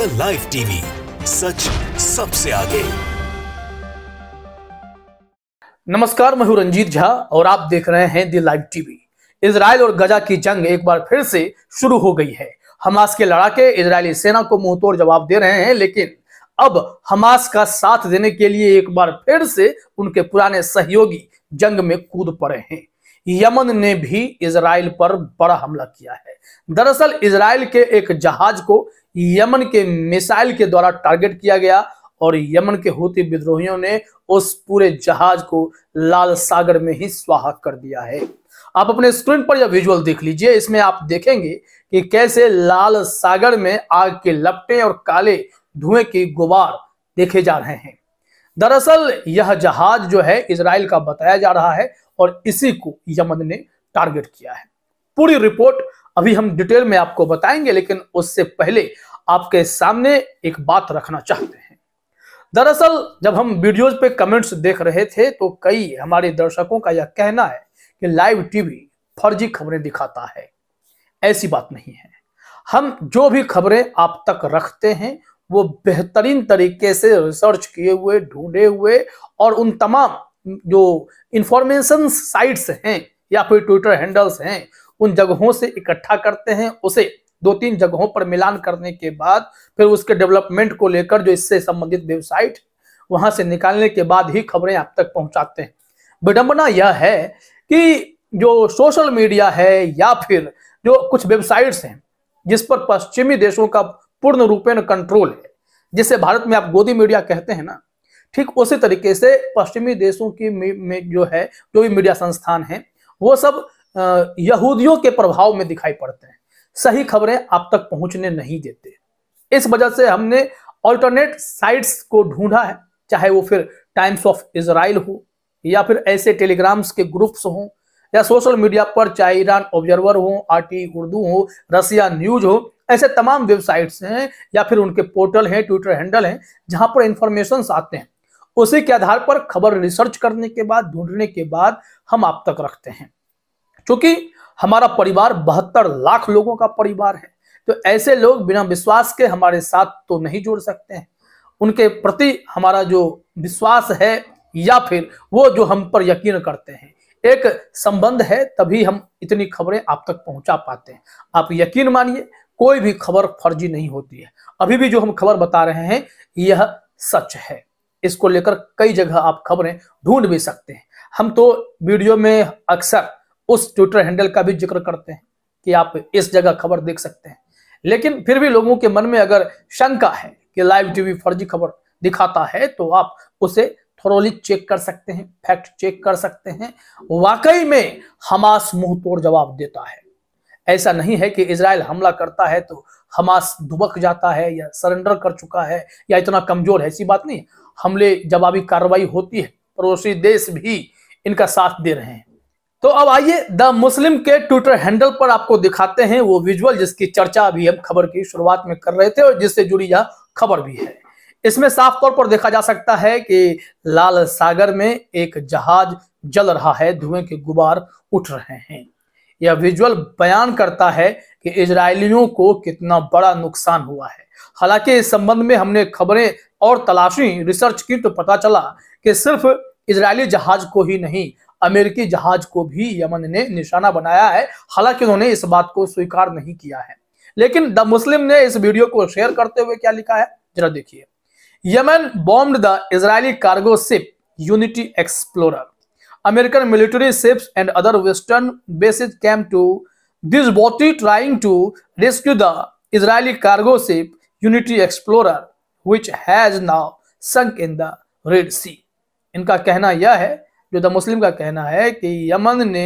mister live TV सच सबसे आगे नमस्कार मैं हूं रंजीत झा और आप देख रहे हैं दी लाइव टीवी इसराइल और गजा की जंग एक बार फिर से शुरू हो गई है हमास के लड़ाके इजरायली सेना को मुंह तोड़ जवाब दे रहे हैं लेकिन अब हमास का साथ देने के लिए एक बार फिर से उनके पुराने सहयोगी जंग में कूद पड़े हैं यमन ने भी इसराइल पर बड़ा हमला किया है दरअसल इसराइल के एक जहाज को यमन के मिसाइल के द्वारा टारगेट किया गया और यमन के होती विद्रोहियों ने उस पूरे जहाज को लाल सागर में ही स्वाहा कर दिया है आप अपने स्क्रीन पर यह विजुअल देख लीजिए इसमें आप देखेंगे कि कैसे लाल सागर में आग के लपटे और काले धुएं के गुबार देखे जा रहे हैं दरअसल यह जहाज जो है इसराइल का बताया जा रहा है और इसी को यमन ने टारगेट किया है पूरी रिपोर्ट अभी हम डिटेल में आपको बताएंगे लेकिन उससे पहले आपके सामने एक बात रखना चाहते हैं दरअसल जब हम वीडियोज पे कमेंट्स देख रहे थे तो कई हमारे दर्शकों का यह कहना है कि लाइव टीवी फर्जी खबरें दिखाता है ऐसी बात नहीं है हम जो भी खबरें आप तक रखते हैं वो बेहतरीन तरीके से रिसर्च किए हुए ढूंढे हुए और उन तमाम जो इंफॉर्मेशन साइट्स हैं या फिर ट्विटर हैंडल्स हैं उन जगहों से इकट्ठा करते हैं उसे दो तीन जगहों पर मिलान करने के बाद फिर उसके डेवलपमेंट को लेकर जो इससे संबंधित वेबसाइट वहां से निकालने के बाद ही खबरें आप तक पहुंचाते हैं विडंबना यह है कि जो सोशल मीडिया है या फिर जो कुछ वेबसाइट्स हैं जिस पर पश्चिमी देशों का पूर्ण रूपेण कंट्रोल है जिसे भारत में आप गोदी मीडिया कहते हैं ना ठीक उसी तरीके से पश्चिमी देशों की में जो है जो भी मीडिया संस्थान है वो सब यहूदियों के प्रभाव में दिखाई पड़ते हैं सही खबरें आप तक पहुंचने नहीं देते इस वजह से हमने ऑल्टरनेट साइट्स को ढूंढा है चाहे वो फिर टाइम्स ऑफ इसराइल हो या फिर ऐसे टेलीग्राम्स के ग्रुप्स हों या सोशल मीडिया पर चाहे ईरान ऑब्जर्वर हो आर उर्दू हो रसिया न्यूज हो ऐसे तमाम वेबसाइट्स हैं या फिर उनके पोर्टल हैं ट्विटर हैंडल हैं जहां पर इंफॉर्मेशन आते हैं उसी के आधार पर खबर रिसर्च करने के बाद ढूंढने के बाद हम आप तक रखते हैं क्योंकि हमारा परिवार बहत्तर लाख लोगों का परिवार है तो ऐसे लोग बिना विश्वास के हमारे साथ तो नहीं जुड़ सकते हैं उनके प्रति हमारा जो विश्वास है या फिर वो जो हम पर यकीन करते हैं एक संबंध है तभी हम इतनी खबरें आप तक पहुंचा पाते हैं आप यकीन मानिए कोई भी खबर फर्जी नहीं होती है अभी भी जो हम खबर बता रहे हैं यह सच है इसको लेकर कई जगह आप खबरें ढूंढ भी सकते हैं हम तो वीडियो में अक्सर उस ट्विटर हैंडल का भी जिक्र करते हैं कि आप इस जगह खबर देख सकते हैं लेकिन फिर भी लोगों के मन में अगर शंका है कि लाइव टीवी फर्जी खबर दिखाता है तो आप उसे थोरोली चेक कर सकते हैं फैक्ट चेक कर सकते हैं वाकई में हमास मुंह तोड़ जवाब देता है ऐसा नहीं है कि इसराइल हमला करता है तो हमास दुबक जाता है या सरेंडर कर चुका है या इतना कमजोर है ऐसी बात नहीं हमले जवाबी कार्रवाई होती है पड़ोसी देश भी इनका साथ दे रहे हैं तो अब आइए द मुस्लिम के ट्विटर हैंडल पर आपको दिखाते हैं वो विजुअल जिसकी चर्चा अभी हम खबर की शुरुआत में कर रहे थे और जिससे जुड़ी यह खबर भी है इसमें साफ तौर पर देखा जा सकता है कि लाल सागर में एक जहाज जल रहा है धुएं के गुबार उठ रहे हैं यह विजुअल बयान करता है कि इसराइलियों को कितना बड़ा नुकसान हुआ है हालांकि इस संबंध में हमने खबरें और तलाशी रिसर्च की तो पता चला कि सिर्फ इसराइली जहाज को ही नहीं अमेरिकी जहाज को भी यमन ने निशाना बनाया है हालांकि उन्होंने इस बात को स्वीकार नहीं किया है लेकिन द मुस्लिम ने इस वीडियो को शेयर करते हुए क्या लिखा है जरा देखिए Yemen bomb the Israeli cargo ship Unity Explorer American military ships and other western bases came to this body trying to rescue the Israeli cargo ship Unity Explorer which has now sunk in the Red Sea इनका कहना यह है जो the Muslim का कहना है कि Yemen ने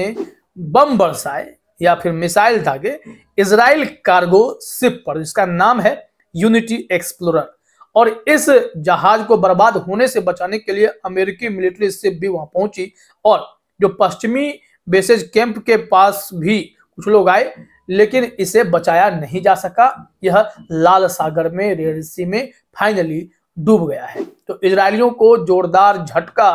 बम बरसाए या फिर मिसाइल धागे इसराइल कार्गो सिप पर जिसका नाम है यूनिटी एक्सप्लोरर और इस जहाज को बर्बाद होने से बचाने के लिए अमेरिकी मिलिट्री सिप भी वहां पहुंची और जो पश्चिमी बेसेज कैंप के पास भी कुछ लोग आए लेकिन इसे बचाया नहीं जा सका यह लाल सागर में रेड सी में फाइनली डूब गया है तो इसराइलियों को जोरदार झटका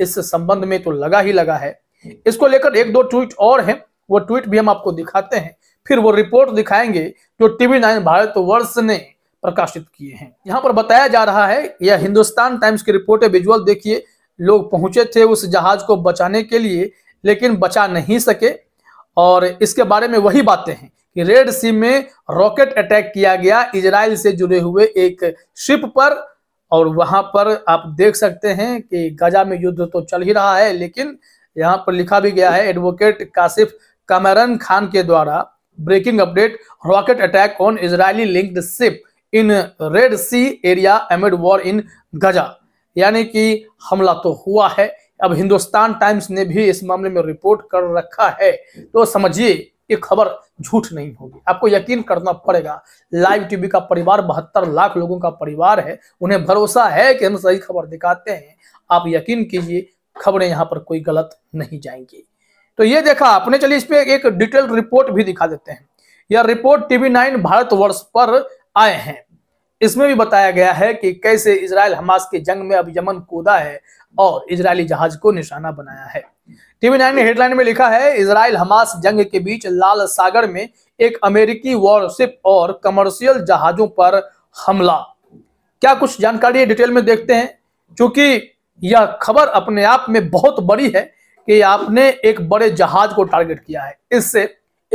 इस संबंध में तो लगा ही लगा है इसको लेकर एक दो ट्वीट और हैं वो ट्वीट भी हम आपको दिखाते हैं फिर वो रिपोर्ट दिखाएंगे जो टीवी नाइन भारत वर्ष ने प्रकाशित किए हैं यहाँ पर बताया जा रहा है यह हिंदुस्तान टाइम्स की रिपोर्ट है विजुअल देखिए लोग पहुंचे थे उस जहाज को बचाने के लिए लेकिन बचा नहीं सके और इसके बारे में वही बातें हैं कि रेड सी में रॉकेट अटैक किया गया इजराइल से जुड़े हुए एक शिप पर और वहां पर आप देख सकते हैं कि गाजा में युद्ध तो चल ही रहा है लेकिन यहाँ पर लिखा भी गया है एडवोकेट कासिफ कमरन खान के द्वारा breaking update rocket attack on Israeli linked ship in Red Sea area amid war in Gaza यानी कि हमला तो हुआ है अब हिंदुस्तान टाइम्स ने भी इस मामले में रिपोर्ट कर रखा है तो समझिए ये खबर झूठ नहीं होगी आपको यकीन करना पड़ेगा लाइव टीवी का परिवार बहत्तर लाख लोगों का परिवार है उन्हें भरोसा है कि हम सही खबर दिखाते हैं आप यकीन कीजिए खबरें यहाँ पर कोई गलत नहीं जाएंगी तो ये देखा आपने चलिए इस पर एक डिटेल रिपोर्ट भी दिखा देते हैं यह रिपोर्ट टीवी नाइन भारत पर आए हैं इसमें भी बताया गया है कि कैसे इसराइल हमास के जंग में अब यमन कूदा है और इजरायली जहाज को निशाना बनाया है टीवी नाइन ने हेडलाइन में लिखा है इसराइल हमास जंग के बीच लाल सागर में एक अमेरिकी वॉरशिप और कमर्शियल जहाजों पर हमला क्या कुछ जानकारी डिटेल में देखते हैं क्योंकि यह खबर अपने आप में बहुत बड़ी है कि आपने एक बड़े जहाज को टारगेट किया है इससे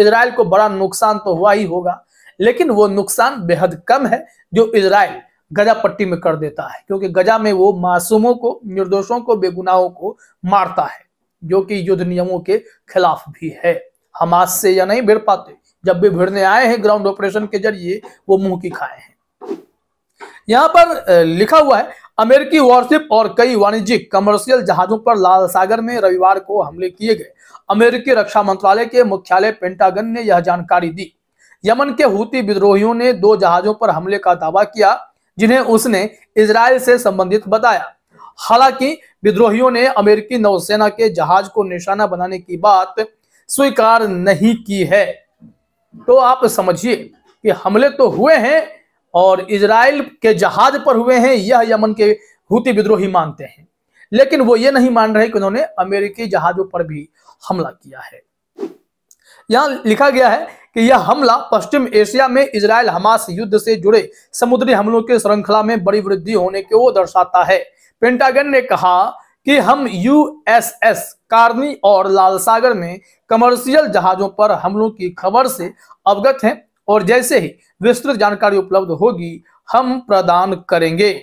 इसराइल को बड़ा नुकसान तो हुआ ही होगा लेकिन वो नुकसान बेहद कम है जो इसराइल गजा पट्टी में कर देता है क्योंकि गजा में वो मासूमों को निर्दोषों को बेगुनाहों को मारता है जो कि युद्ध नियमों के खिलाफ भी है हमास से या नहीं भिड़ पाते जब भी भिड़ने आए हैं ग्राउंड ऑपरेशन के जरिए वो मुंह की खाए हैं यहां पर लिखा हुआ है अमेरिकी वॉरशिप और कई वाणिज्यिक कमर्शियल जहाजों पर लाल सागर में रविवार को हमले किए गए अमेरिकी रक्षा मंत्रालय के मुख्यालय पेंटागन ने यह जानकारी दी यमन के हूती विद्रोहियों ने दो जहाजों पर हमले का दावा किया जिन्हें उसने इसराइल से संबंधित बताया हालांकि विद्रोहियों ने अमेरिकी नौसेना के जहाज को निशाना बनाने की बात स्वीकार नहीं की है तो आप समझिए कि हमले तो हुए हैं और इसराइल के जहाज पर हुए हैं यह यमन के हूती विद्रोही मानते हैं लेकिन वो ये नहीं मान रहे कि उन्होंने अमेरिकी जहाजों पर भी हमला किया है यहाँ लिखा गया है कि यह हमला पश्चिम एशिया में इसराइल हमास युद्ध से जुड़े समुद्री हमलों की श्रृंखला में बड़ी वृद्धि होने को दर्शाता है पेंटागन ने कहा कि हम यूएसएस कार्नी और लाल सागर में कमर्शियल जहाजों पर हमलों की खबर से अवगत हैं और जैसे ही विस्तृत जानकारी उपलब्ध होगी हम प्रदान करेंगे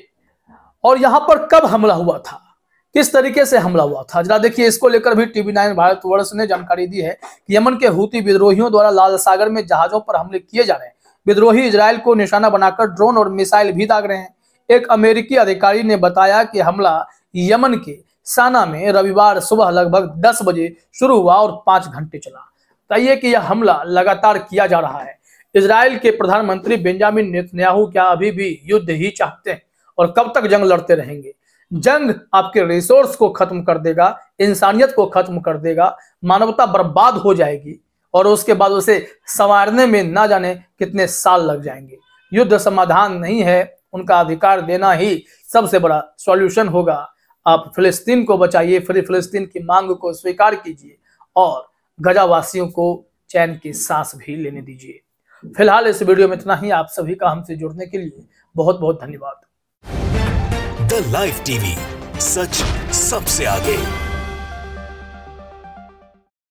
और यहां पर कब हमला हुआ था किस तरीके से हमला हुआ था जरा देखिए इसको लेकर भी टीवी नाइन भारत वर्ष ने जानकारी दी है कि यमन के हूती विद्रोहियों द्वारा लाल सागर में जहाजों पर हमले किए जा रहे हैं विद्रोही इसराइल को निशाना बनाकर ड्रोन और मिसाइल भी दाग रहे हैं एक अमेरिकी अधिकारी ने बताया कि हमला यमन के साना में रविवार सुबह लगभग दस बजे शुरू हुआ और पांच घंटे चला कही कि यह हमला लगातार किया जा रहा है इसराइल के प्रधानमंत्री बेंजामिन नेतन्याहू क्या अभी भी युद्ध ही चाहते हैं और कब तक जंग लड़ते रहेंगे जंग आपके रिसोर्स को खत्म कर देगा इंसानियत को खत्म कर देगा मानवता बर्बाद हो जाएगी और उसके बाद उसे संवारने में ना जाने कितने साल लग जाएंगे युद्ध समाधान नहीं है उनका अधिकार देना ही सबसे बड़ा सॉल्यूशन होगा आप फिलिस्तीन को बचाइए फिर फिलिस्तीन की मांग को स्वीकार कीजिए और गजावासियों को चैन की सांस भी लेने दीजिए फिलहाल इस वीडियो में इतना ही आप सभी का हमसे जुड़ने के लिए बहुत बहुत धन्यवाद लाइव टीवी सच सबसे आगे